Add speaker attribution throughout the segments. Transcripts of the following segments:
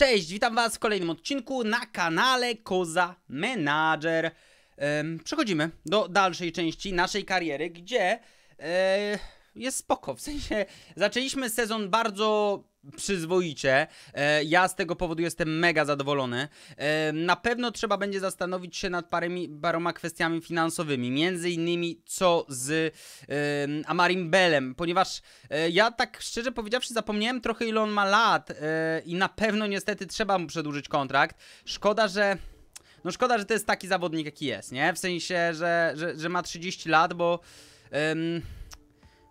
Speaker 1: Cześć, witam Was w kolejnym odcinku na kanale Koza Manager. Ehm, przechodzimy do dalszej części naszej kariery, gdzie e, jest spoko. W sensie zaczęliśmy sezon bardzo przyzwoicie. E, ja z tego powodu jestem mega zadowolony. E, na pewno trzeba będzie zastanowić się nad parami, paroma kwestiami finansowymi, między innymi co z Amarim Belem, ponieważ e, ja tak szczerze powiedziawszy zapomniałem trochę ile on ma lat i na pewno niestety trzeba mu przedłużyć kontrakt. Szkoda, że no szkoda, że to jest taki zawodnik jaki jest, nie? W sensie, że, że, że ma 30 lat, bo um,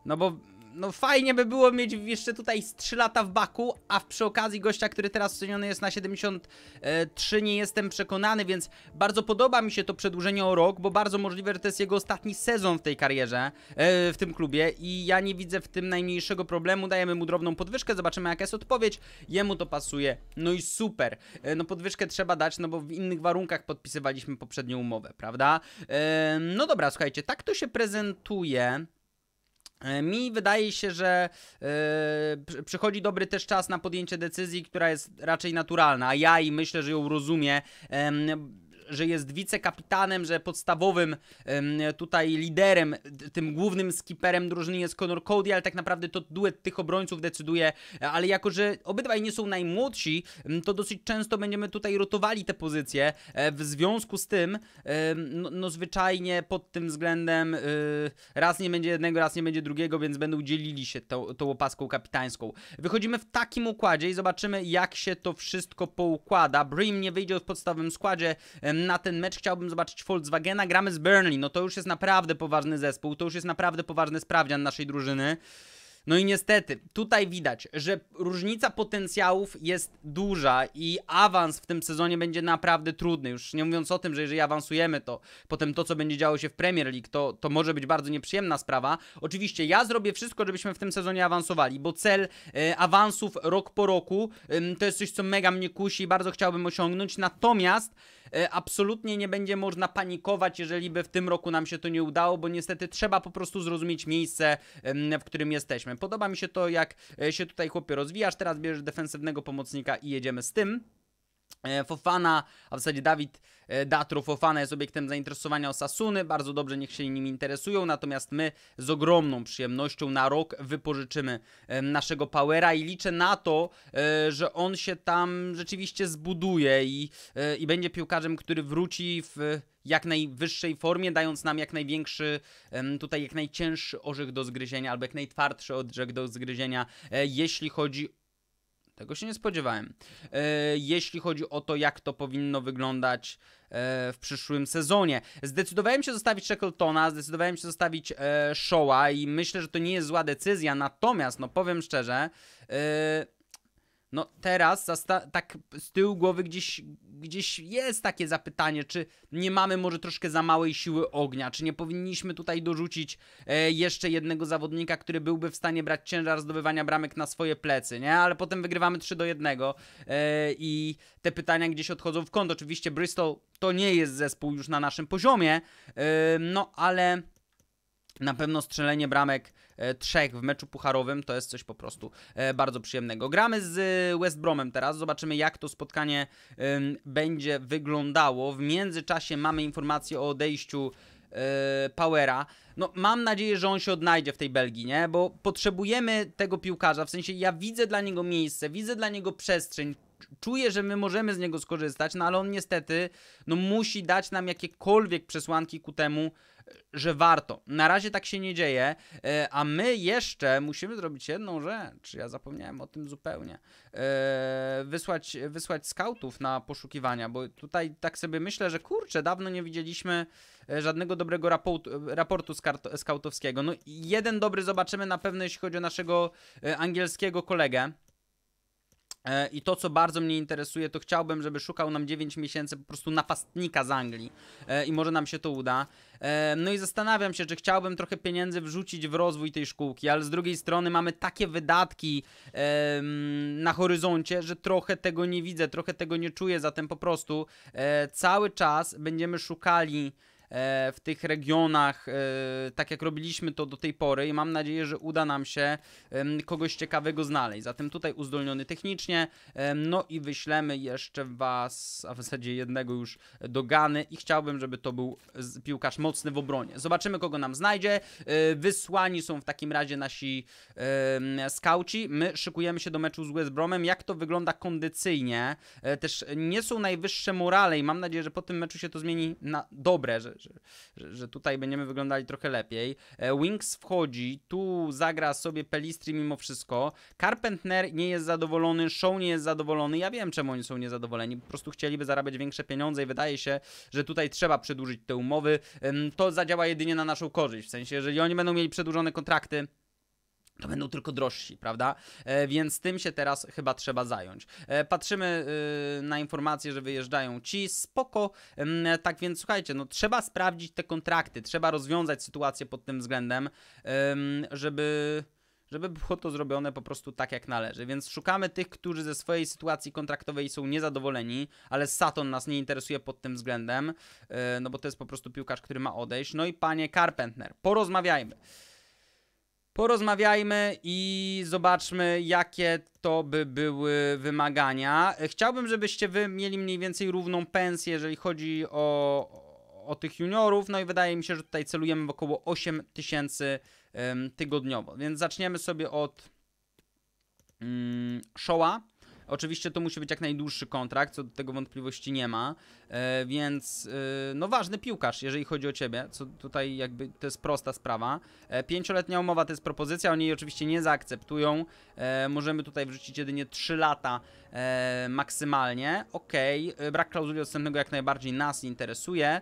Speaker 1: no bo no fajnie by było mieć jeszcze tutaj z 3 lata w baku, a przy okazji gościa, który teraz ceniony jest na 73, nie jestem przekonany, więc bardzo podoba mi się to przedłużenie o rok, bo bardzo możliwe, że to jest jego ostatni sezon w tej karierze, e, w tym klubie i ja nie widzę w tym najmniejszego problemu, dajemy mu drobną podwyżkę, zobaczymy jaka jest odpowiedź, jemu to pasuje, no i super. E, no podwyżkę trzeba dać, no bo w innych warunkach podpisywaliśmy poprzednią umowę, prawda? E, no dobra, słuchajcie, tak to się prezentuje. E, mi wydaje się, że yy, przychodzi dobry też czas na podjęcie decyzji, która jest raczej naturalna, a ja i myślę, że ją rozumiem. Yy, że jest wicekapitanem, że podstawowym tutaj liderem, tym głównym skipperem drużyny jest Conor Cody, ale tak naprawdę to duet tych obrońców decyduje, ale jako, że obydwaj nie są najmłodsi, to dosyć często będziemy tutaj rotowali te pozycje. E, w związku z tym, no, no zwyczajnie pod tym względem y, raz nie będzie jednego, raz nie będzie drugiego, więc będą dzielili się tą, tą opaską kapitańską. Wychodzimy w takim układzie i zobaczymy, jak się to wszystko poukłada. Brim nie wyjdzie w podstawowym składzie, na ten mecz chciałbym zobaczyć Volkswagena, gramy z Burnley, no to już jest naprawdę poważny zespół, to już jest naprawdę poważny sprawdzian naszej drużyny. No i niestety, tutaj widać, że różnica potencjałów jest duża i awans w tym sezonie będzie naprawdę trudny. Już nie mówiąc o tym, że jeżeli awansujemy, to potem to, co będzie działo się w Premier League, to, to może być bardzo nieprzyjemna sprawa. Oczywiście ja zrobię wszystko, żebyśmy w tym sezonie awansowali, bo cel e, awansów rok po roku e, to jest coś, co mega mnie kusi i bardzo chciałbym osiągnąć. Natomiast E, absolutnie nie będzie można panikować, jeżeli by w tym roku nam się to nie udało, bo niestety trzeba po prostu zrozumieć miejsce, w którym jesteśmy. Podoba mi się to, jak e, się tutaj chłopie rozwijasz, teraz bierzesz defensywnego pomocnika i jedziemy z tym. E, Fofana, a w zasadzie Dawid e, Datru Fofana jest obiektem zainteresowania Osasuny, bardzo dobrze niech się nim interesują, natomiast my z ogromną przyjemnością na rok wypożyczymy e, naszego Powera i liczę na to, że on się tam rzeczywiście zbuduje i, i będzie piłkarzem, który wróci w jak najwyższej formie, dając nam jak największy, tutaj jak najcięższy orzech do zgryzienia, albo jak najtwardszy orzech do zgryzienia, jeśli chodzi tego się nie spodziewałem. E, jeśli chodzi o to, jak to powinno wyglądać e, w przyszłym sezonie. Zdecydowałem się zostawić Shackletona, zdecydowałem się zostawić e, Showa i myślę, że to nie jest zła decyzja, natomiast no powiem szczerze... No teraz tak z tyłu głowy gdzieś, gdzieś jest takie zapytanie, czy nie mamy może troszkę za małej siły ognia, czy nie powinniśmy tutaj dorzucić e, jeszcze jednego zawodnika, który byłby w stanie brać ciężar zdobywania bramek na swoje plecy, nie? Ale potem wygrywamy 3 do 1 e, i te pytania gdzieś odchodzą w kąt. Oczywiście Bristol to nie jest zespół już na naszym poziomie, e, no ale na pewno strzelenie bramek e, trzech w meczu pucharowym to jest coś po prostu e, bardzo przyjemnego. Gramy z e, West Bromem teraz, zobaczymy jak to spotkanie będzie wyglądało. W międzyczasie mamy informację o odejściu Powera. No, mam nadzieję, że on się odnajdzie w tej Belgii, nie? Bo potrzebujemy tego piłkarza, w sensie ja widzę dla niego miejsce, widzę dla niego przestrzeń, czuję, że my możemy z niego skorzystać, no ale on niestety no, musi dać nam jakiekolwiek przesłanki ku temu, że warto. Na razie tak się nie dzieje, e, a my jeszcze musimy zrobić jedną rzecz. Ja zapomniałem o tym zupełnie. E, wysłać, wysłać skautów na poszukiwania, bo tutaj tak sobie myślę, że kurczę, dawno nie widzieliśmy e, żadnego dobrego raportu, raportu skautowskiego. No jeden dobry zobaczymy na pewno, jeśli chodzi o naszego angielskiego kolegę. E, I to, co bardzo mnie interesuje, to chciałbym, żeby szukał nam 9 miesięcy po prostu napastnika z Anglii. E, I może nam się to uda. E, no i zastanawiam się, czy chciałbym trochę pieniędzy wrzucić w rozwój tej szkółki, ale z drugiej strony mamy takie wydatki na horyzoncie, że trochę tego nie widzę, trochę tego nie czuję. Zatem po prostu cały czas będziemy szukali E, w tych regionach, e, tak jak robiliśmy to do tej pory i mam nadzieję, że uda nam się kogoś ciekawego znaleźć. Zatem tutaj uzdolniony technicznie, no i wyślemy jeszcze Was, a w zasadzie jednego już do Gany i chciałbym, żeby to był piłkarz mocny w obronie. Zobaczymy, kogo nam znajdzie. E, wysłani są w takim razie nasi skauci. My szykujemy się do meczu z West Bromem. Jak to wygląda kondycyjnie? Też nie są najwyższe morale i mam nadzieję, że po tym meczu się to zmieni na dobre, że że, że, tutaj będziemy wyglądali trochę lepiej. E, Wings wchodzi, tu zagra sobie Pelistri mimo wszystko. Carpenter nie jest zadowolony, Show nie jest zadowolony. Ja wiem, czemu oni są niezadowoleni. Po prostu chcieliby zarabiać większe pieniądze i wydaje się, że tutaj trzeba przedłużyć te umowy. To zadziała jedynie na naszą korzyść. W sensie, jeżeli oni będą mieli przedłużone kontrakty, to będą tylko drożsi, prawda? E, więc tym się teraz chyba trzeba zająć. E, patrzymy e, na informacje, że wyjeżdżają ci, spoko. Mm, tak więc słuchajcie, no trzeba sprawdzić te kontrakty, trzeba rozwiązać sytuację pod tym względem, żeby żeby było to zrobione po prostu tak jak należy. Więc szukamy tych, którzy ze swojej sytuacji kontraktowej są niezadowoleni, ale Saturn nas nie interesuje pod tym względem, y, no bo to jest po prostu piłkarz, który ma odejść. No i panie Carpenter, porozmawiajmy. Porozmawiajmy i zobaczmy, jakie to by były wymagania. Chciałbym, żebyście wy mieli mniej więcej równą pensję, jeżeli chodzi o, o tych juniorów. No i wydaje mi się, że tutaj celujemy w około 8 tysięcy tygodniowo. Więc zaczniemy sobie od mm, Showa. Oczywiście to musi być jak najdłuższy kontrakt, co do tego wątpliwości nie ma, e, więc e, no ważny piłkarz, jeżeli chodzi o ciebie, co tutaj jakby to jest prosta sprawa. E, pięcioletnia umowa to jest propozycja, oni jej oczywiście nie zaakceptują, możemy tutaj wrzucić jedynie 3 lata maksymalnie, okej, okay. brak klauzuli odstępnego jak najbardziej nas interesuje,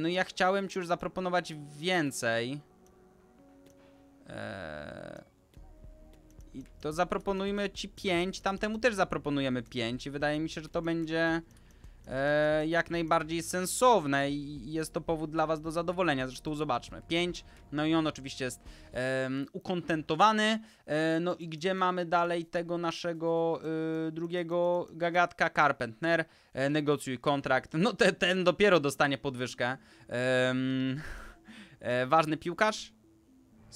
Speaker 1: no i ja chciałem Ci już zaproponować więcej. I to zaproponujmy ci 5, tamtemu też zaproponujemy 5 i wydaje mi się, że to będzie e, jak najbardziej sensowne i jest to powód dla was do zadowolenia. Zresztą zobaczmy. 5, no i on oczywiście jest e, ukontentowany. E, no i gdzie mamy dalej tego naszego e, drugiego gagatka? Carpenter, e, negocjuj kontrakt. No te, ten dopiero dostanie podwyżkę. E, ważny piłkarz,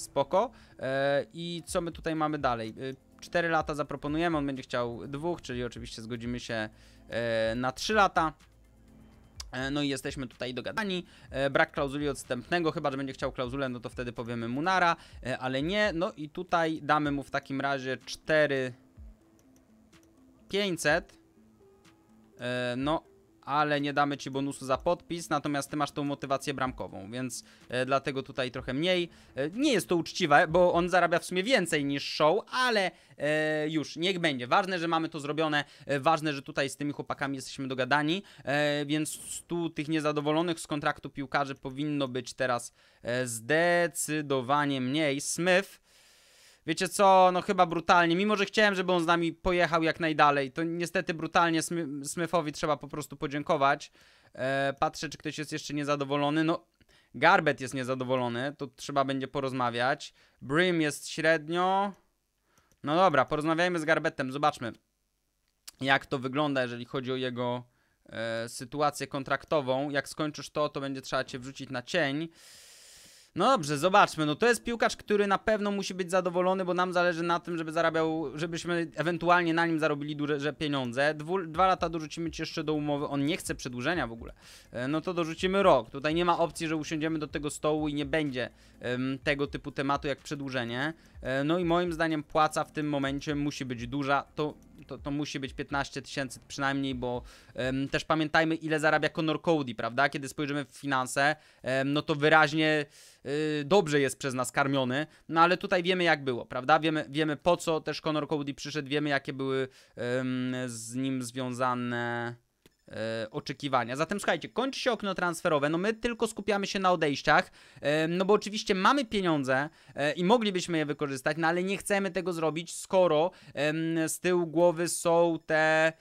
Speaker 1: spoko. E, I co my tutaj mamy dalej? 4 e, lata zaproponujemy, on będzie chciał dwóch, czyli oczywiście zgodzimy się e, na 3 lata. No i jesteśmy tutaj dogadani. Brak klauzuli odstępnego, chyba że będzie chciał klauzulę, no to wtedy powiemy Munara, ale nie. No i tutaj damy mu w takim razie 4 500. No ale nie damy Ci bonusu za podpis, natomiast Ty masz tą motywację bramkową, więc e, dlatego tutaj trochę mniej. E, nie jest to uczciwe, bo on zarabia w sumie więcej niż show, ale e, już, niech będzie. Ważne, że mamy to zrobione, e, ważne, że tutaj z tymi chłopakami jesteśmy dogadani, e, więc tu tych niezadowolonych z kontraktu piłkarzy powinno być teraz e, zdecydowanie mniej. Smith Wiecie co, no chyba brutalnie, mimo że chciałem, żeby on z nami pojechał jak najdalej, to niestety brutalnie Smy Smyfowi trzeba po prostu podziękować. Eee, patrzę, czy ktoś jest jeszcze niezadowolony. No, Garbet jest niezadowolony, to trzeba będzie porozmawiać. Brim jest średnio. No dobra, porozmawiajmy z Garbetem, zobaczmy jak to wygląda, jeżeli chodzi o jego e, sytuację kontraktową. Jak skończysz to, to będzie trzeba cię wrzucić na cień. No dobrze, zobaczmy. No to jest piłkarz, który na pewno musi być zadowolony, bo nam zależy na tym, żeby zarabiał, żebyśmy ewentualnie na nim zarobili duże pieniądze. Dwu, dwa lata dorzucimy ci jeszcze do umowy. On nie chce przedłużenia w ogóle. E, no to dorzucimy rok. Tutaj nie ma opcji, że usiądziemy do tego stołu i nie będzie um, tego typu tematu jak przedłużenie. E, no i moim zdaniem płaca w tym momencie musi być duża. To to, to musi być 15 tysięcy przynajmniej, bo um, też pamiętajmy ile zarabia Conor Cody, prawda? Kiedy spojrzymy w finanse, um, no to wyraźnie y, dobrze jest przez nas karmiony, no ale tutaj wiemy jak było, prawda? Wiemy, wiemy po co też Conor Cody przyszedł, wiemy jakie były z nim związane E, oczekiwania. Zatem słuchajcie, kończy się okno transferowe, no my tylko skupiamy się na odejściach, e, no bo oczywiście mamy pieniądze e, i moglibyśmy je wykorzystać, no ale nie chcemy tego zrobić, skoro z tyłu głowy są te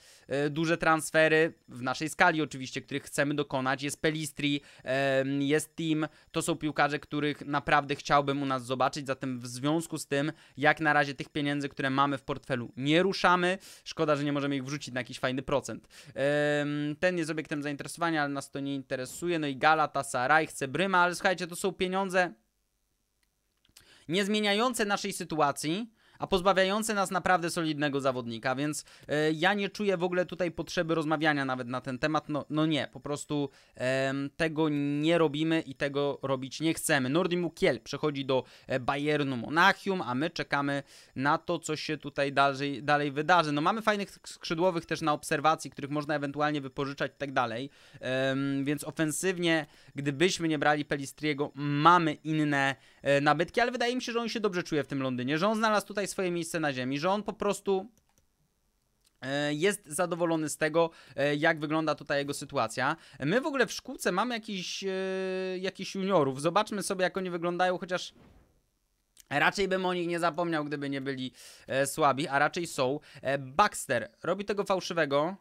Speaker 1: duże transfery w naszej skali oczywiście, których chcemy dokonać. Jest Pelistri, jest Team, to są piłkarze, których naprawdę chciałbym u nas zobaczyć, zatem w związku z tym, jak na razie tych pieniędzy, które mamy w portfelu, nie ruszamy. Szkoda, że nie możemy ich wrzucić na jakiś fajny procent. Um, ten jest obiektem zainteresowania, ale nas to nie interesuje. No i Galatasaray chce Bryma, ale słuchajcie, to są pieniądze nie zmieniające naszej sytuacji, a pozbawiające nas naprawdę solidnego zawodnika, więc e, ja nie czuję w ogóle tutaj potrzeby rozmawiania nawet na ten temat. No, no nie, po prostu e, tego nie robimy i tego robić nie chcemy. Nordimu Kiel przechodzi do e, Bayernu Monachium, a my czekamy na to, co się tutaj dalej, dalej wydarzy. No mamy fajnych skrzydłowych też na obserwacji, których można ewentualnie wypożyczać i tak dalej, e, więc ofensywnie, gdybyśmy nie brali Pelistriego, mamy inne E, nabytki, ale wydaje mi się, że on się dobrze czuje w tym Londynie, że on znalazł tutaj swoje miejsce na ziemi, że on po prostu e, jest zadowolony z tego, e, jak wygląda tutaj jego sytuacja. My w ogóle w szkółce mamy jakiś, jakiś juniorów. Zobaczmy sobie, jak oni wyglądają, chociaż Raczej bym o nich nie zapomniał, gdyby nie byli e, słabi, a raczej są. E, Baxter robi tego fałszywego.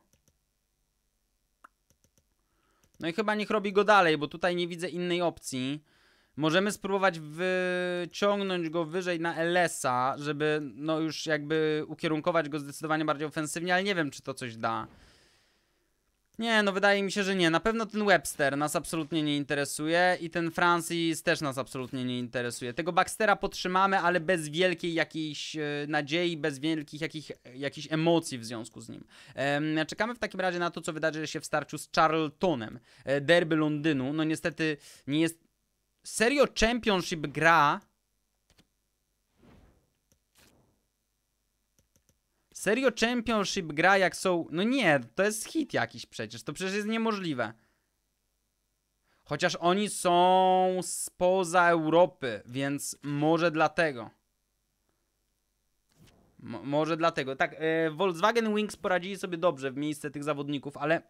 Speaker 1: No i chyba niech robi go dalej, bo tutaj nie widzę innej opcji. Możemy spróbować wyciągnąć go wyżej na Elesa, żeby no już jakby ukierunkować go zdecydowanie bardziej ofensywnie, ale nie wiem, czy to coś da. Nie, no wydaje mi się, że nie. Na pewno ten Webster nas absolutnie nie interesuje i ten Francis też nas absolutnie nie interesuje. Tego Baxtera potrzymamy, ale bez wielkiej jakiejś e, nadziei, bez wielkich jakich, jakichś emocji w związku z nim. czekamy w takim razie na to, co wydarzy się w starciu z Charltonem. E, derby Londynu, no niestety nie jest Serio Championship gra... Serio Championship gra jak są... No nie, to jest hit jakiś przecież. To przecież jest niemożliwe. Chociaż oni są spoza Europy, więc może dlatego. M może dlatego. Tak, e, Volkswagen Wings poradzili sobie dobrze w miejsce tych zawodników, ale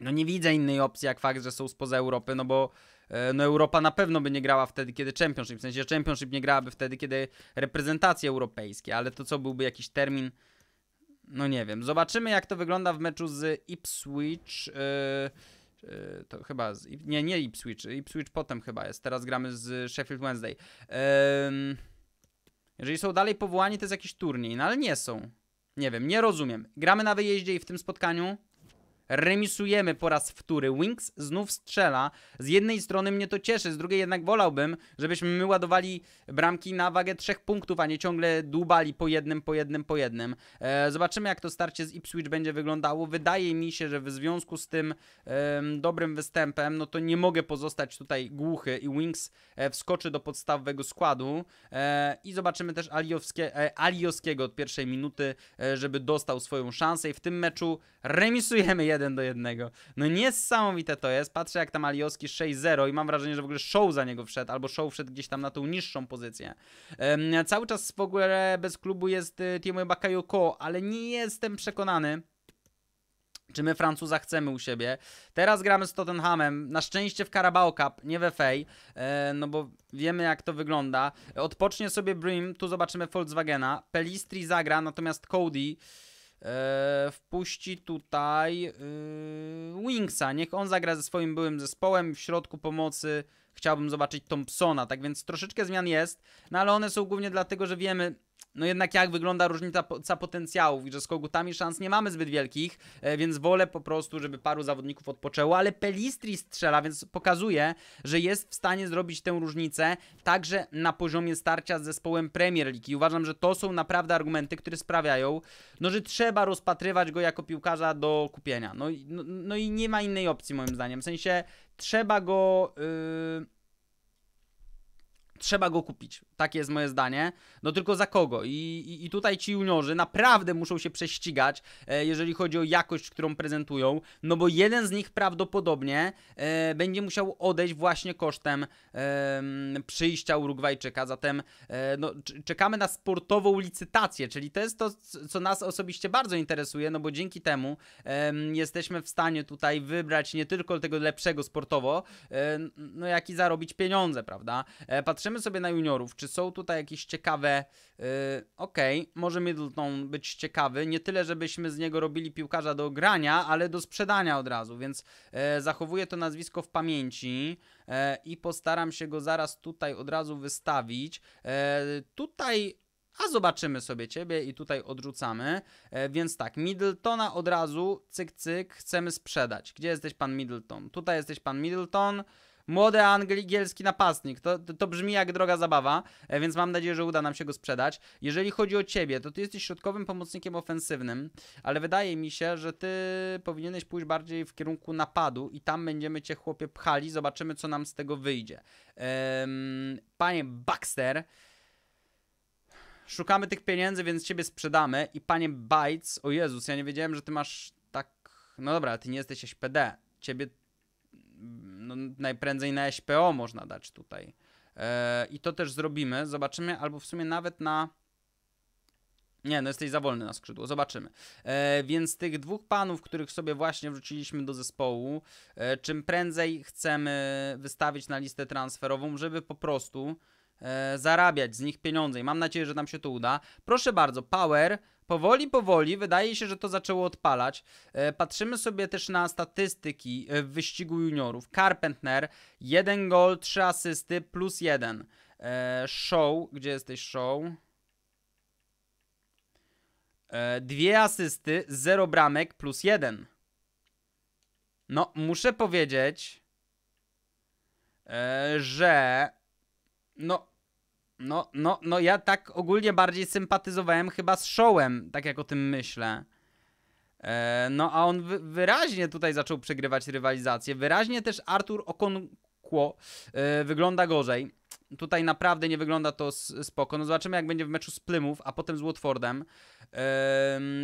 Speaker 1: no nie widzę innej opcji jak fakt, że są spoza Europy, no bo e, no Europa na pewno by nie grała wtedy, kiedy Championship, w sensie Championship nie grałaby wtedy, kiedy reprezentacje europejskie, ale to co byłby jakiś termin, no nie wiem. Zobaczymy jak to wygląda w meczu z Ipswich, yy, yy, to chyba, z, nie, nie Ipswich, Ipswich potem chyba jest, teraz gramy z Sheffield Wednesday. Yy, jeżeli są dalej powołani, to jest jakiś turniej, no ale nie są. Nie wiem, nie rozumiem. Gramy na wyjeździe i w tym spotkaniu remisujemy po raz wtóry. Wings znów strzela. Z jednej strony mnie to cieszy, z drugiej jednak wolałbym, żebyśmy my ładowali bramki na wagę trzech punktów, a nie ciągle dłubali po jednym, po jednym, po jednym. E, zobaczymy, jak to starcie z Ipswich będzie wyglądało. Wydaje mi się, że w związku z tym e, dobrym występem, no to nie mogę pozostać tutaj głuchy i Wings e, wskoczy do podstawowego składu e, i zobaczymy też Aliowskie, e, Aliowskiego od pierwszej minuty, e, żeby dostał swoją szansę i w tym meczu remisujemy jeden 1 do 1. No niesamowite to jest. Patrzę jak tam Alioski 6-0 i mam wrażenie, że w ogóle show za niego wszedł, albo show wszedł gdzieś tam na tą niższą pozycję. cały czas w ogóle bez klubu jest y, Timo Bakayoko, ale nie jestem przekonany, czy my Francuza chcemy u siebie. Teraz gramy z Tottenhamem, na szczęście w Carabao Cup, nie w FA, e, no bo wiemy jak to wygląda. Odpocznie sobie Brim, tu zobaczymy Volkswagena, Pelistri zagra, natomiast Cody e, wpuści tutaj e, y, Wingsa. Niech on zagra ze swoim byłym zespołem w środku pomocy. Chciałbym zobaczyć Thompsona, tak więc troszeczkę zmian jest, no ale one są głównie dlatego, że wiemy, no jednak jak wygląda różnica potencjałów i że z Kogutami szans nie mamy zbyt wielkich, e, więc wolę po prostu, żeby paru zawodników odpoczęło, ale Pelistri strzela, więc pokazuje, że jest w stanie zrobić tę różnicę także na poziomie starcia z zespołem Premier League i uważam, że to są naprawdę argumenty, które sprawiają, no że trzeba rozpatrywać go jako piłkarza do kupienia, no, no, no i nie ma innej opcji moim zdaniem, w sensie trzeba go... Yy trzeba go kupić. Takie jest moje zdanie. No tylko za kogo? I, i, i tutaj ci juniorzy naprawdę muszą się prześcigać, e, jeżeli chodzi o jakość, którą prezentują, no bo jeden z nich prawdopodobnie e, będzie musiał odejść właśnie kosztem e, przyjścia Urugwajczyka. Zatem e, no, czekamy na sportową licytację, czyli to jest to, co nas osobiście bardzo interesuje, no bo dzięki temu jesteśmy w stanie tutaj wybrać nie tylko tego lepszego sportowo, e, no jak i zarobić pieniądze, prawda? E, patrzymy spojrzymy sobie na juniorów, czy są tutaj jakieś ciekawe, yy, okej, okay, może Middleton być ciekawy, nie tyle, żebyśmy z niego robili piłkarza do grania, ale do sprzedania od razu, więc yy, zachowuję to nazwisko w pamięci yy, i postaram się go zaraz tutaj od razu wystawić. E, tutaj a zobaczymy sobie ciebie i tutaj odrzucamy. E, więc tak, Middletona od razu, cyk, cyk, chcemy sprzedać. Gdzie jesteś pan Middleton? Tutaj jesteś pan Middleton. Młody angielski napastnik. To, to, to, brzmi jak droga zabawa, e, więc mam nadzieję, że uda nam się go sprzedać. Jeżeli chodzi o ciebie, to ty jesteś środkowym pomocnikiem ofensywnym, ale wydaje mi się, że ty powinieneś pójść bardziej w kierunku napadu i tam będziemy cię chłopie pchali. Zobaczymy, co nam z tego wyjdzie. panie Baxter szukamy tych pieniędzy, więc ciebie sprzedamy. I panie Bites, o Jezus, ja nie wiedziałem, że ty masz tak. No dobra, ty nie jesteś PD, Ciebie no, najprędzej na SPO można dać tutaj. E, I to też zrobimy. Zobaczymy, albo w sumie nawet na. Nie, no jesteś za wolny na skrzydło, zobaczymy. E, więc tych dwóch panów, których sobie właśnie wrzuciliśmy do zespołu, e, czym prędzej chcemy wystawić na listę transferową, żeby po prostu e, zarabiać z nich pieniądze. I mam nadzieję, że nam się to uda. Proszę bardzo, Power Powoli, powoli wydaje się, że to zaczęło odpalać. E, patrzymy sobie też na statystyki e, w wyścigu juniorów. Carpenter, jeden gol, trzy asysty, plus jeden. E, show, gdzie jesteś Show? Dwie asysty, zero bramek, plus jeden. No, muszę powiedzieć, że no no, no, no ja tak ogólnie bardziej sympatyzowałem chyba z showem, tak jak o tym myślę. E, no a on wyraźnie tutaj zaczął przegrywać rywalizację. Wyraźnie też Artur Okonkwo e, wygląda gorzej. Tutaj naprawdę nie wygląda to spoko. No zobaczymy jak będzie w meczu z Plymów, a potem z Watfordem.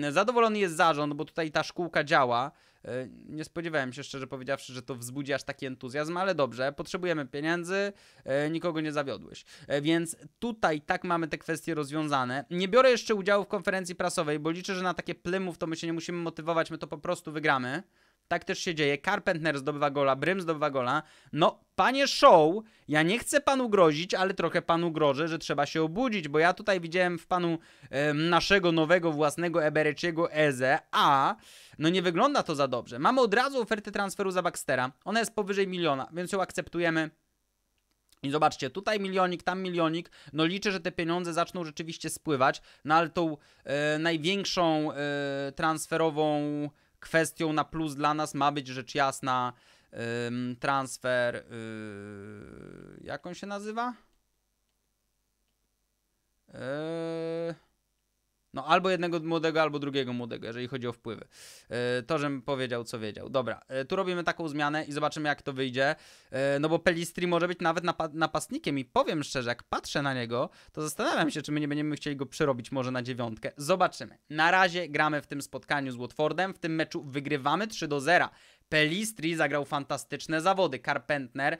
Speaker 1: E, zadowolony jest zarząd, bo tutaj ta szkółka działa. E, nie spodziewałem się, szczerze powiedziawszy, że to wzbudzi aż taki entuzjazm, ale dobrze, potrzebujemy pieniędzy, e, nikogo nie zawiodłeś. E, więc tutaj tak mamy te kwestie rozwiązane. Nie biorę jeszcze udziału w konferencji prasowej, bo liczę, że na takie plymów to my się nie musimy motywować, my to po prostu wygramy. Tak też się dzieje. Carpenter zdobywa gola, Brym zdobywa gola. No, panie show, ja nie chcę panu grozić, ale trochę panu grożę, że trzeba się obudzić, bo ja tutaj widziałem w panu e, naszego nowego własnego Ebereciego Eze, a no nie wygląda to za dobrze. Mamy od razu ofertę transferu za Baxtera. Ona jest powyżej miliona, więc ją akceptujemy. I zobaczcie, tutaj milionik, tam milionik. No liczę, że te pieniądze zaczną rzeczywiście spływać, no ale tą e, największą e, transferową kwestią na plus dla nas ma być rzecz jasna transfer, y, jak on się nazywa? Yy... No albo jednego młodego, albo drugiego młodego, jeżeli chodzi o wpływy. E, to, żem powiedział, co wiedział. Dobra, e, tu robimy taką zmianę i zobaczymy, jak to wyjdzie. E, no bo Pelistri może być nawet napastnikiem i powiem szczerze, jak patrzę na niego, to zastanawiam się, czy my nie będziemy chcieli go przerobić może na dziewiątkę. Zobaczymy. Na razie gramy w tym spotkaniu z Watfordem. W tym meczu wygrywamy 3 do 0. Pelistri zagrał fantastyczne zawody, Carpentner,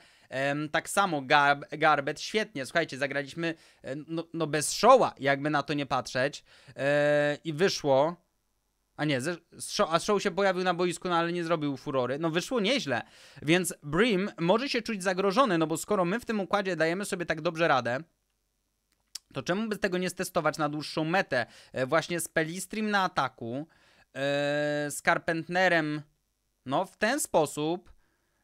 Speaker 1: tak samo Gar Garbet, świetnie, słuchajcie, zagraliśmy e, no, no bez szoła, jakby na to nie patrzeć e, i wyszło, a nie, show, a show się pojawił na boisku, no ale nie zrobił furory. No wyszło nieźle. Więc Brim może się czuć zagrożony, no bo skoro my w tym układzie dajemy sobie tak dobrze radę, to czemu by tego nie stestować na dłuższą metę? E, właśnie z Pelistrim na ataku, z Carpentnerem no, w ten sposób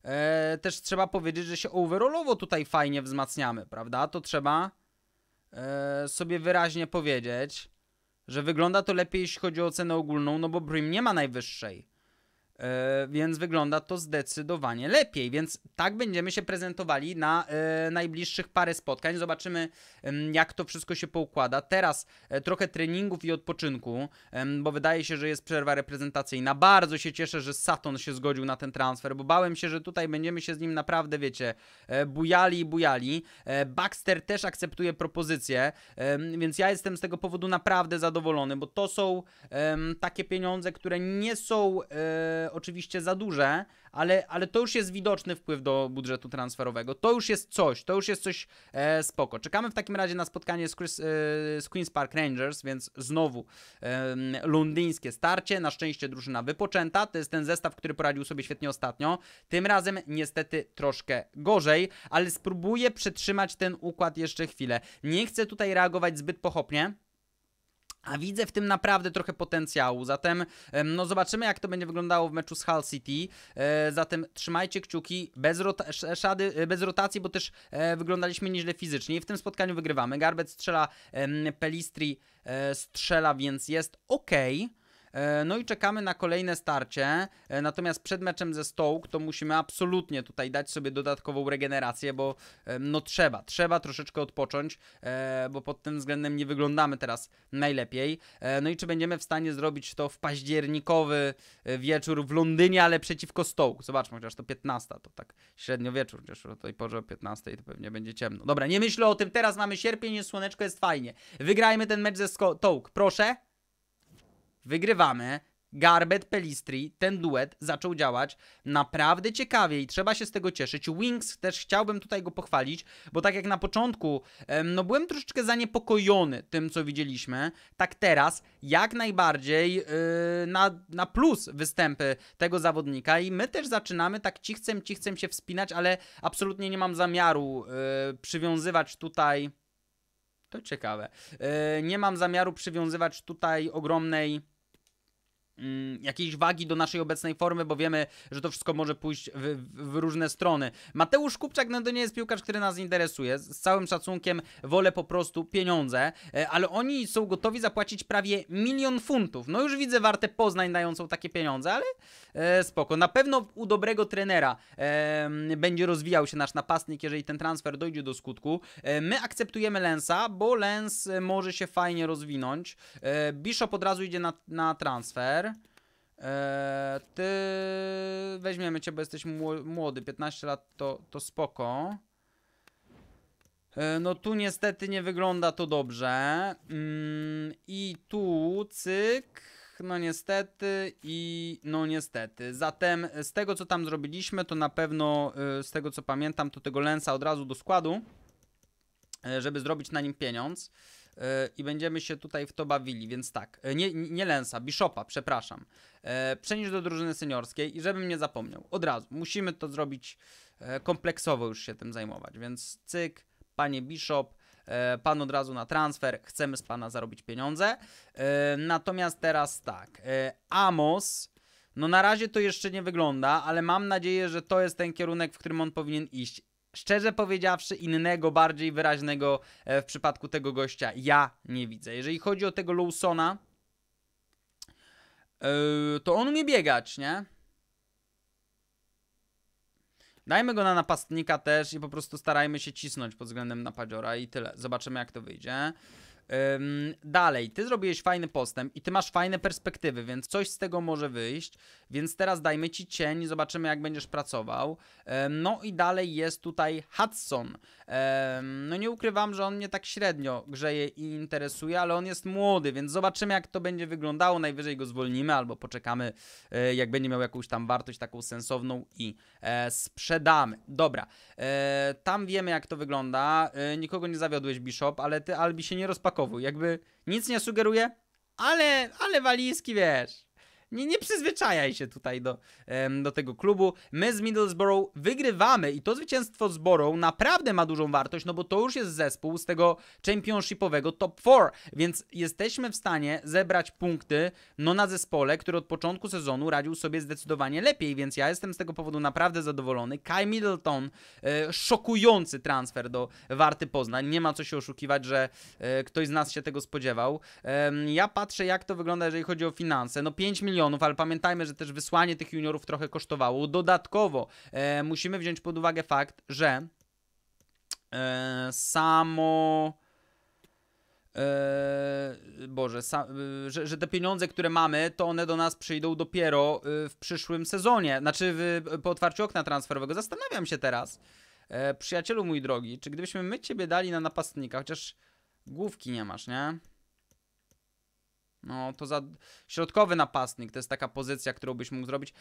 Speaker 1: e, też trzeba powiedzieć, że się overallowo tutaj fajnie wzmacniamy, prawda? To trzeba e, sobie wyraźnie powiedzieć, że wygląda to lepiej, jeśli chodzi o cenę ogólną, no bo Brim nie ma najwyższej. E, więc wygląda to zdecydowanie lepiej. Więc tak będziemy się prezentowali na e, najbliższych parę spotkań. Zobaczymy, jak to wszystko się poukłada. Teraz e, trochę treningów i odpoczynku, bo wydaje się, że jest przerwa reprezentacyjna. Bardzo się cieszę, że Saturn się zgodził na ten transfer, bo bałem się, że tutaj będziemy się z nim naprawdę, wiecie, bujali i bujali. Baxter też akceptuje propozycję, więc ja jestem z tego powodu naprawdę zadowolony, bo to są takie pieniądze, które nie są oczywiście za duże, ale, ale to już jest widoczny wpływ do budżetu transferowego. To już jest coś, to już jest coś e, spoko. Czekamy w takim razie na spotkanie z, Chris, e, z Queen's Park Rangers, więc znowu e, londyńskie starcie. Na szczęście drużyna wypoczęta. To jest ten zestaw, który poradził sobie świetnie ostatnio. Tym razem niestety troszkę gorzej, ale spróbuję przetrzymać ten układ jeszcze chwilę. Nie chcę tutaj reagować zbyt pochopnie, a widzę w tym naprawdę trochę potencjału, zatem no zobaczymy jak to będzie wyglądało w meczu z Hull City. E, zatem trzymajcie kciuki bez, rota szady, e, bez rotacji, bo też e, wyglądaliśmy nieźle fizycznie i w tym spotkaniu wygrywamy. Garbet strzela, Pelistri strzela, więc jest ok. E, no i czekamy na kolejne starcie. E, natomiast przed meczem ze Stoke, to musimy absolutnie tutaj dać sobie dodatkową regenerację, bo no trzeba, trzeba troszeczkę odpocząć, e, bo pod tym względem nie wyglądamy teraz najlepiej. No i czy będziemy w stanie zrobić to w październikowy wieczór w Londynie, ale przeciwko Stoke? Zobaczmy, chociaż to 15, to tak średnio wieczór, chociaż o tej porze o 15 to pewnie będzie ciemno. Dobra, nie myślę o tym, teraz mamy sierpień, jest słoneczko, jest fajnie. Wygrajmy ten mecz ze Stoke, proszę wygrywamy. Garbet, Pelistri, ten duet zaczął działać naprawdę ciekawie i trzeba się z tego cieszyć. Wings też chciałbym tutaj go pochwalić, bo tak jak na początku, no byłem troszeczkę zaniepokojony tym, co widzieliśmy, tak teraz jak najbardziej yy, na, na plus występy tego zawodnika i my też zaczynamy tak cichcem, cichcem się wspinać, ale absolutnie nie mam zamiaru yy, przywiązywać tutaj... To ciekawe. Yy, nie mam zamiaru przywiązywać tutaj ogromnej Mm, jakiejś wagi do naszej obecnej formy, bo wiemy, że to wszystko może pójść w, w, różne strony. Mateusz Kupczak no to nie jest piłkarz, który nas interesuje. Z całym szacunkiem wolę po prostu pieniądze, e, ale oni są gotowi zapłacić prawie milion funtów. No już widzę warte Poznań dającą takie pieniądze, ale e, spoko. Na pewno u dobrego trenera e, będzie rozwijał się nasz napastnik, jeżeli ten transfer dojdzie do skutku. E, my akceptujemy Lensa, bo Lens może się fajnie rozwinąć. E, Bishop od razu idzie na, na transfer. Eee, ty weźmiemy cię, bo jesteś młody, 15 lat to, to spoko. E, no tu niestety nie wygląda to dobrze. Mm, I tu cyk, no niestety i no niestety. Zatem z tego co tam zrobiliśmy, to na pewno e, z tego co pamiętam, to tego lensa od razu do składu, e, żeby zrobić na nim pieniądz. E, i będziemy się tutaj w to bawili, więc tak, e, nie, nie Lensa, Bishopa, przepraszam, e, przenieść do drużyny seniorskiej i żebym nie zapomniał, od razu, musimy to zrobić kompleksowo już się tym zajmować, więc cyk, panie Bishop, pan od razu na transfer, chcemy z pana zarobić pieniądze, natomiast teraz tak, Amos... No na razie to jeszcze nie wygląda, ale mam nadzieję, że to jest ten kierunek, w którym on powinien iść szczerze powiedziawszy, innego, bardziej wyraźnego e, w przypadku tego gościa ja nie widzę. Jeżeli chodzi o tego Lawsona, e, to on umie biegać, nie? Dajmy go na napastnika też i po prostu starajmy się cisnąć pod względem napadziora i tyle. Zobaczymy jak to wyjdzie. Ym, dalej, ty zrobiłeś fajny postęp i ty masz fajne perspektywy, więc coś z tego może wyjść. Więc teraz dajmy ci cień, zobaczymy jak będziesz pracował. Ym, no i dalej jest tutaj Hudson. Ym, no nie ukrywam, że on mnie tak średnio grzeje i interesuje, ale on jest młody, więc zobaczymy jak to będzie wyglądało. Najwyżej go zwolnimy albo poczekamy, y, jak będzie miał jakąś tam wartość taką sensowną i e, sprzedamy. Dobra, e, tam wiemy jak to wygląda. nikogo nie zawiodłeś, Bishop, ale ty Albi się nie rozpakujesz jakby nic nie sugeruje, ale, ale walizki wiesz nie, nie przyzwyczajaj się tutaj do, do tego klubu. My z Middlesbrough wygrywamy i to zwycięstwo z Borough naprawdę ma dużą wartość, no bo to już jest zespół z tego championshipowego top 4, więc jesteśmy w stanie zebrać punkty no na zespole, który od początku sezonu radził sobie zdecydowanie lepiej, więc ja jestem z tego powodu naprawdę zadowolony. Kai Middleton, e, szokujący transfer do Warty Poznań, nie ma co się oszukiwać, że e, ktoś z nas się tego spodziewał. E, ja patrzę jak to wygląda, jeżeli chodzi o finanse, no 5 milionów milionów, ale pamiętajmy, że też wysłanie tych juniorów trochę kosztowało. Dodatkowo e, musimy wziąć pod uwagę fakt, że e, samo. E, Boże, e, że, te pieniądze, które mamy, to one do nas przyjdą dopiero e, w przyszłym sezonie, znaczy po otwarciu okna transferowego. Zastanawiam się teraz, przyjacielu mój drogi, czy gdybyśmy my ciebie dali na napastnika, chociaż główki nie masz, nie? No to za środkowy napastnik to jest taka pozycja, którą byś mógł zrobić.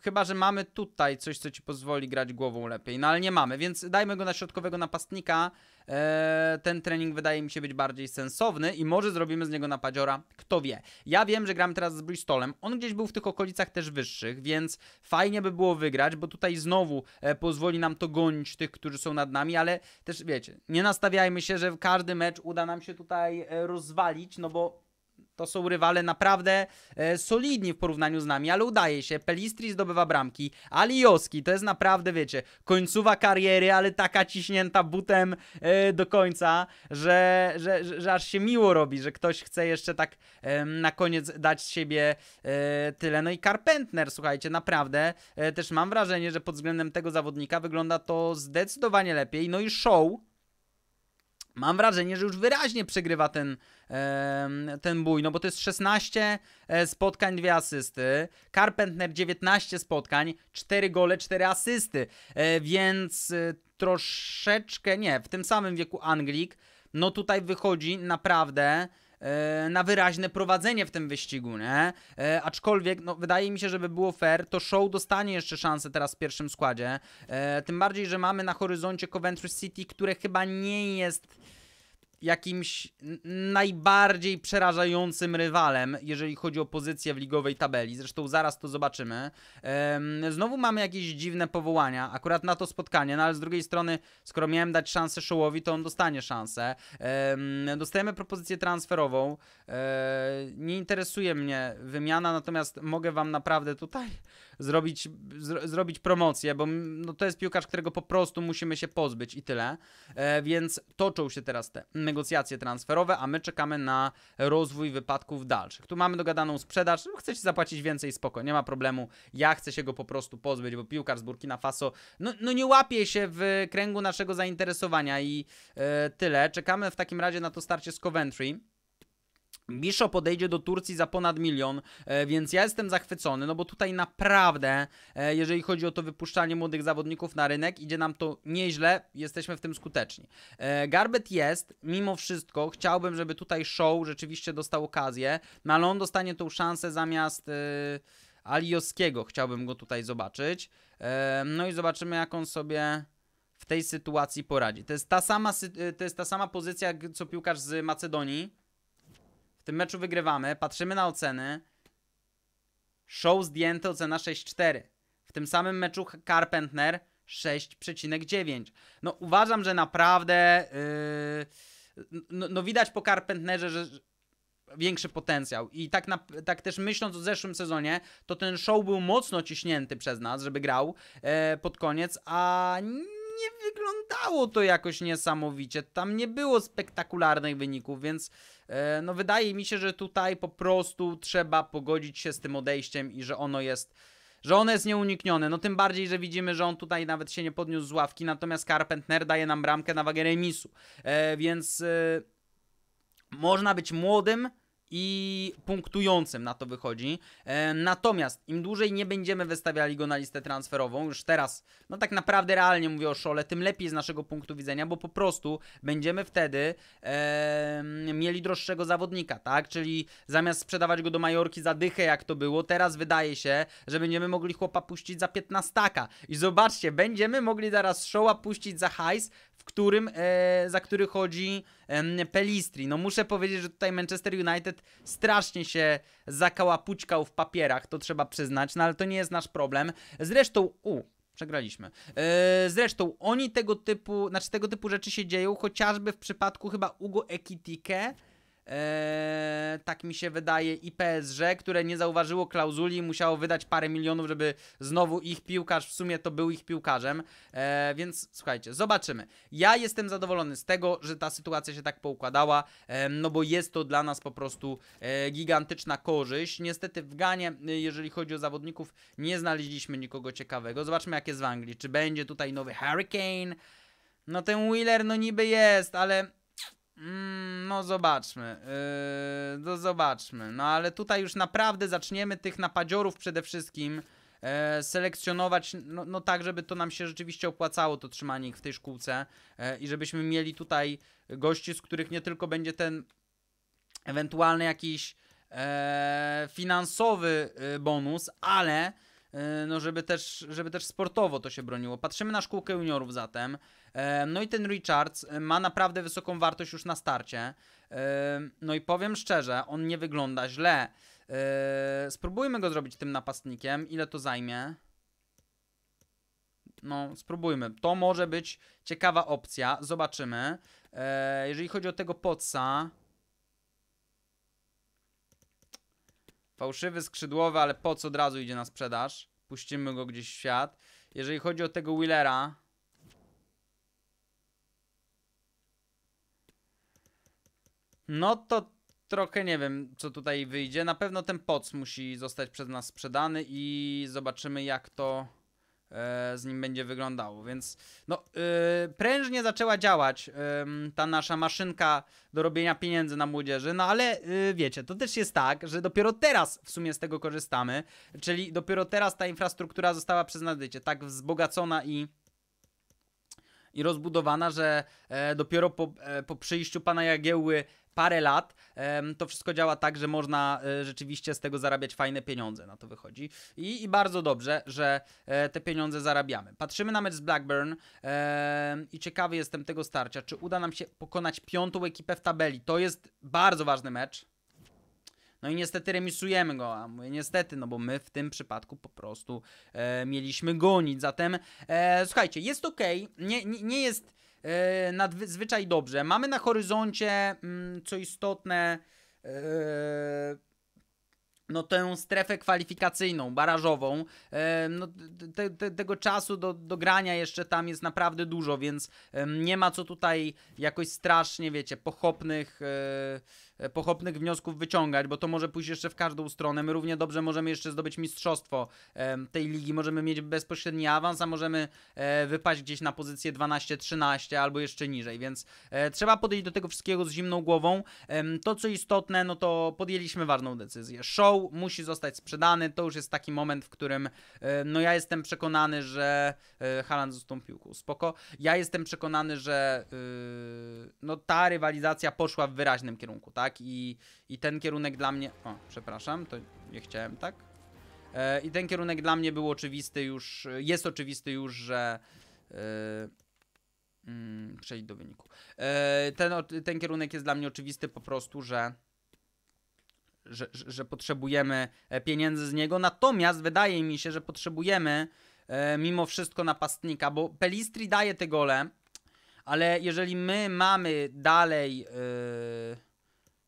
Speaker 1: Chyba, że mamy tutaj coś, co ci pozwoli grać głową lepiej, no ale nie mamy, więc dajmy go na środkowego napastnika. Eee, ten trening wydaje mi się być bardziej sensowny i może zrobimy z niego napadziora, kto wie. Ja wiem, że gram teraz z Bristolem, on gdzieś był w tych okolicach też wyższych, więc fajnie by było wygrać, bo tutaj znowu e, pozwoli nam to gonić tych, którzy są nad nami, ale też wiecie, nie nastawiajmy się, że każdy mecz uda nam się tutaj e, rozwalić, no bo to są rywale naprawdę e, solidni w porównaniu z nami, ale udaje się. Pelistri zdobywa bramki, Alioski to jest naprawdę, wiecie, końcowa kariery, ale taka ciśnięta butem e, do końca, że, że, że, że, aż się miło robi, że ktoś chce jeszcze tak e, na koniec dać z siebie e, tyle. No i Carpentner, słuchajcie, naprawdę e, też mam wrażenie, że pod względem tego zawodnika wygląda to zdecydowanie lepiej. No i show Mam wrażenie, że już wyraźnie przegrywa ten, ten bój, no bo to jest 16 e, spotkań, 2 asysty. Carpenter 19 spotkań, 4 gole, 4 asysty. E, więc e, troszeczkę, nie, w tym samym wieku Anglik, no tutaj wychodzi naprawdę E, na wyraźne prowadzenie w tym wyścigu, nie? E, aczkolwiek, no, wydaje mi się, żeby było fair, to show dostanie jeszcze szansę teraz w pierwszym składzie. E, tym bardziej, że mamy na horyzoncie Coventry City, które chyba nie jest jakimś najbardziej przerażającym rywalem, jeżeli chodzi o pozycję w ligowej tabeli. Zresztą zaraz to zobaczymy. Znowu mamy jakieś dziwne powołania, akurat na to spotkanie, no ale z drugiej strony, skoro miałem dać szansę Szołowi, to on dostanie szansę. Dostajemy propozycję transferową. E, nie interesuje mnie wymiana, natomiast mogę Wam naprawdę tutaj zrobić, zro, zrobić promocję, bo no, to jest piłkarz, którego po prostu musimy się pozbyć i tyle. E, więc toczą się teraz te negocjacje transferowe, a my czekamy na rozwój wypadków dalszych. Tu mamy dogadaną sprzedaż, no chcecie zapłacić więcej, spoko, nie ma problemu. Ja chcę się go po prostu pozbyć, bo piłkarz z Burkina Faso no, no nie łapie się w kręgu naszego zainteresowania i e, tyle. Czekamy w takim razie na to starcie z Coventry. Miszo podejdzie do Turcji za ponad milion, e, więc ja jestem zachwycony, no bo tutaj naprawdę, e, jeżeli chodzi o to wypuszczanie młodych zawodników na rynek, idzie nam to nieźle, jesteśmy w tym skuteczni. E, Garbet jest, mimo wszystko, chciałbym, żeby tutaj show rzeczywiście dostał okazję, no ale on dostanie tą szansę zamiast Alioskiego, chciałbym go tutaj zobaczyć. No i zobaczymy, jak on sobie w tej sytuacji poradzi. To jest ta sama, to jest ta sama pozycja, co piłkarz z Macedonii, w tym meczu wygrywamy, patrzymy na oceny. Show zdjęte, ocena 6,4. W tym samym meczu Carpenter 6,9. No uważam, że naprawdę yy, no, no, widać po Carpenterze, że, że większy potencjał. I tak, na, tak też myśląc o zeszłym sezonie, to ten show był mocno ciśnięty przez nas, żeby grał e, pod koniec, a nie wyglądało to jakoś niesamowicie. Tam nie było spektakularnych wyników, więc E, no wydaje mi się, że tutaj po prostu trzeba pogodzić się z tym odejściem i że ono jest że ono jest nieuniknione. No tym bardziej, że widzimy, że on tutaj nawet się nie podniósł z ławki, natomiast Carpenter daje nam bramkę na wagę remisu. E, więc e, można być młodym, i punktującym na to wychodzi. E, natomiast im dłużej nie będziemy wystawiali go na listę transferową, już teraz, no tak naprawdę realnie mówię o szole, tym lepiej z naszego punktu widzenia, bo po prostu będziemy wtedy e, mieli droższego zawodnika, tak? Czyli zamiast sprzedawać go do Majorki za dychę, jak to było, teraz wydaje się, że będziemy mogli chłopa puścić za 15 taka. I zobaczcie, będziemy mogli zaraz szoła puścić za hajs, w którym, e, za który chodzi e, Pelistri. No muszę powiedzieć, że tutaj Manchester United strasznie się zakałapućkał w papierach, to trzeba przyznać, no ale to nie jest nasz problem. Zresztą, u, przegraliśmy. E, zresztą oni tego typu, znaczy tego typu rzeczy się dzieją, chociażby w przypadku chyba Ugo Ekitike, Eee, tak mi się wydaje, i PSG, które nie zauważyło klauzuli, musiało wydać parę milionów, żeby znowu ich piłkarz, w sumie to był ich piłkarzem. Eee, więc słuchajcie, zobaczymy. Ja jestem zadowolony z tego, że ta sytuacja się tak poukładała, eee, no bo jest to dla nas po prostu e, gigantyczna korzyść. Niestety w Ganie, y, jeżeli chodzi o zawodników, nie znaleźliśmy nikogo ciekawego. Zobaczmy, jak jest w Anglii. Czy będzie tutaj nowy Hurricane? No ten Wheeler, no niby jest, ale. Mm, no zobaczmy, yy, no zobaczmy. No ale tutaj już naprawdę zaczniemy tych napadziorów przede wszystkim e, selekcjonować, no, no, tak, żeby to nam się rzeczywiście opłacało, to trzymanie ich w tej szkółce e, i żebyśmy mieli tutaj gości, z których nie tylko będzie ten ewentualny jakiś e, finansowy e, bonus, ale no żeby też, żeby też sportowo to się broniło. Patrzymy na szkółkę juniorów zatem. E, no i ten Richards e, ma naprawdę wysoką wartość już na starcie. E, no i powiem szczerze, on nie wygląda źle. Spróbujmy go zrobić tym napastnikiem. Ile to zajmie? No, spróbujmy. To może być ciekawa opcja. Zobaczymy. Jeżeli chodzi o tego Potsa... Fałszywy, skrzydłowy, ale Pots od razu idzie na sprzedaż. Puścimy go gdzieś w świat. Jeżeli chodzi o tego Willera, No to trochę nie wiem, co tutaj wyjdzie. Na pewno ten POC musi zostać przez nas sprzedany i zobaczymy, jak to e, z nim będzie wyglądało. Więc no, e, prężnie zaczęła działać e, ta nasza maszynka do robienia pieniędzy na młodzieży, no ale wiecie, to też jest tak, że dopiero teraz w sumie z tego korzystamy, czyli dopiero teraz ta infrastruktura została przez nas, wiecie, tak wzbogacona i i rozbudowana, że e, dopiero po, e, po przyjściu pana Jagieły parę lat, to wszystko działa tak, że można e, rzeczywiście z tego zarabiać fajne pieniądze, na to wychodzi. I, i bardzo dobrze, że e, te pieniądze zarabiamy. Patrzymy na mecz z Blackburn i ciekawy jestem tego starcia, czy uda nam się pokonać piątą ekipę w tabeli. To jest bardzo ważny mecz. No i niestety remisujemy go, a mówię niestety, no bo my w tym przypadku po prostu e, mieliśmy gonić. Zatem, e, słuchajcie, jest ok, nie, nie, nie jest E, nadzwyczaj dobrze. Mamy na horyzoncie, mm, co istotne, e, no tę strefę kwalifikacyjną, barażową. E, no, te, te, tego czasu do, do grania jeszcze tam jest naprawdę dużo, więc nie ma co tutaj jakoś strasznie, wiecie, pochopnych. Yy E, pochopnych wniosków wyciągać, bo to może pójść jeszcze w każdą stronę. My równie dobrze możemy jeszcze zdobyć mistrzostwo tej ligi, możemy mieć bezpośredni awans, a możemy e, wypaść gdzieś na pozycję 12-13 albo jeszcze niżej, więc e, trzeba podejść do tego wszystkiego z zimną głową. To, co istotne, no to podjęliśmy ważną decyzję. Show musi zostać sprzedany, to już jest taki moment, w którym no ja jestem przekonany, że Haaland zastąpił piłką, spoko. Ja jestem przekonany, że no ta rywalizacja poszła w wyraźnym kierunku, tak? tak? I, i ten kierunek dla mnie... O, przepraszam, to nie chciałem, tak? E, I ten kierunek dla mnie był oczywisty już... Jest oczywisty już, że... E, mm, przejdź do wyniku. E, ten, ten kierunek jest dla mnie oczywisty po prostu, że... Że, że, potrzebujemy e, pieniędzy z niego. Natomiast wydaje mi się, że potrzebujemy e, mimo wszystko napastnika, bo Pelistri daje te gole, ale jeżeli my mamy dalej. E,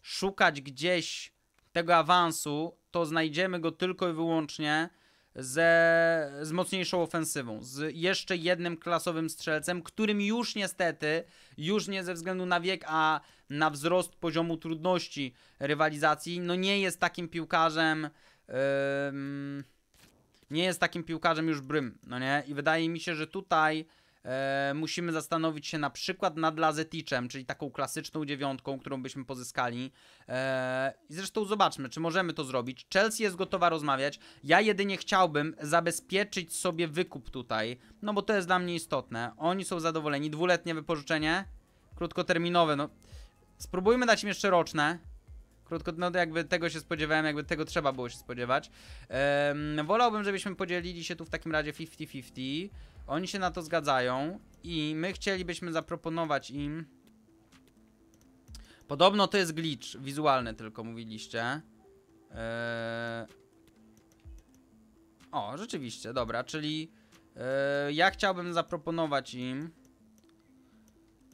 Speaker 1: szukać gdzieś tego awansu, to znajdziemy go tylko i wyłącznie ze, z mocniejszą ofensywą, z jeszcze jednym klasowym strzelcem, którym już niestety, już nie ze względu na wiek, a na wzrost poziomu trudności rywalizacji, no nie jest takim piłkarzem. Yy, nie jest takim piłkarzem już brym, no nie? I wydaje mi się, że tutaj E, musimy zastanowić się na przykład nad Lazeticzem, czyli taką klasyczną dziewiątką, którą byśmy pozyskali. E, zresztą zobaczmy, czy możemy to zrobić. Chelsea jest gotowa rozmawiać. Ja jedynie chciałbym zabezpieczyć sobie wykup tutaj, no bo to jest dla mnie istotne. Oni są zadowoleni. Dwuletnie wypożyczenie, krótkoterminowe, no. Spróbujmy dać im jeszcze roczne. Krótko, no jakby tego się spodziewałem, jakby tego trzeba było się spodziewać. Um, wolałbym, żebyśmy podzielili się tu w takim razie 50-50. Oni się na to zgadzają i my chcielibyśmy zaproponować im... Podobno to jest glitch, wizualny tylko mówiliście. Eee... O, rzeczywiście, dobra, czyli eee, ja chciałbym zaproponować im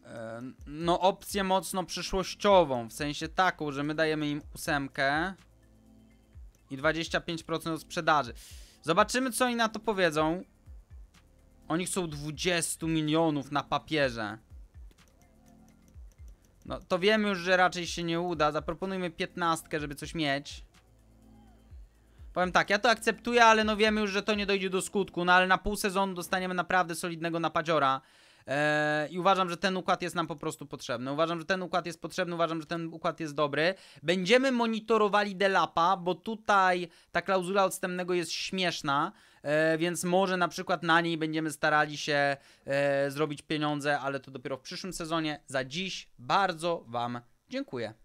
Speaker 1: eee, no opcję mocno przyszłościową, w sensie taką, że my dajemy im ósemkę i 25% sprzedaży. Zobaczymy, co oni na to powiedzą. Oni chcą 20 milionów na papierze. No, to wiemy już, że raczej się nie uda. Zaproponujmy 15, żeby coś mieć. Powiem tak, ja to akceptuję, ale no wiemy już, że to nie dojdzie do skutku. No ale na pół sezonu dostaniemy naprawdę solidnego napadziora. Eee, I uważam, że ten układ jest nam po prostu potrzebny. Uważam, że ten układ jest potrzebny, uważam, że ten układ jest dobry. Będziemy monitorowali Delapa, bo tutaj ta klauzula odstępnego jest śmieszna. E, więc może na przykład na niej będziemy starali się e, zrobić pieniądze, ale to dopiero w przyszłym sezonie. Za dziś bardzo Wam dziękuję.